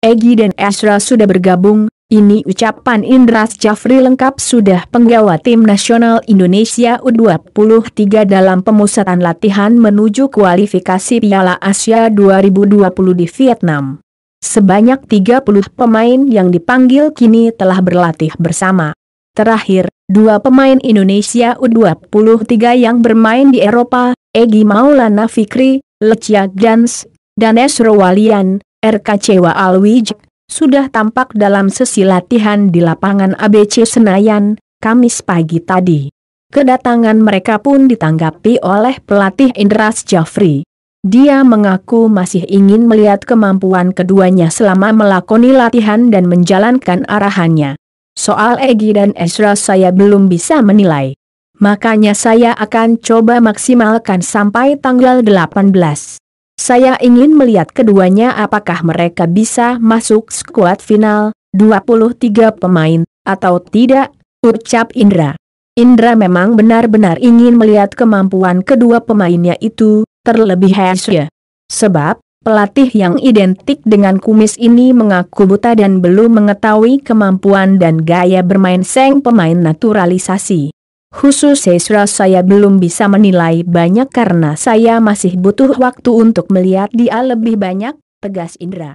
Egi dan Ezra sudah bergabung, ini ucapan Indra Jafri lengkap sudah penggawa tim nasional Indonesia U23 dalam pemusatan latihan menuju kualifikasi Piala Asia 2020 di Vietnam. Sebanyak 30 pemain yang dipanggil kini telah berlatih bersama. Terakhir, dua pemain Indonesia U23 yang bermain di Eropa, Egi Maulana Fikri, Lecia Gans, dan Esro Walian, RKCWA Alwij, sudah tampak dalam sesi latihan di lapangan ABC Senayan, Kamis pagi tadi. Kedatangan mereka pun ditanggapi oleh pelatih Indras Jafri. Dia mengaku masih ingin melihat kemampuan keduanya selama melakoni latihan dan menjalankan arahannya. Soal Egi dan Ezra saya belum bisa menilai. Makanya saya akan coba maksimalkan sampai tanggal 18. Saya ingin melihat keduanya apakah mereka bisa masuk skuad final, 23 pemain, atau tidak, ucap Indra. Indra memang benar-benar ingin melihat kemampuan kedua pemainnya itu, terlebih dahulu. Sebab, Pelatih yang identik dengan kumis ini mengaku buta dan belum mengetahui kemampuan dan gaya bermain seng pemain naturalisasi. Khusus Sesra saya belum bisa menilai banyak karena saya masih butuh waktu untuk melihat dia lebih banyak, tegas Indra.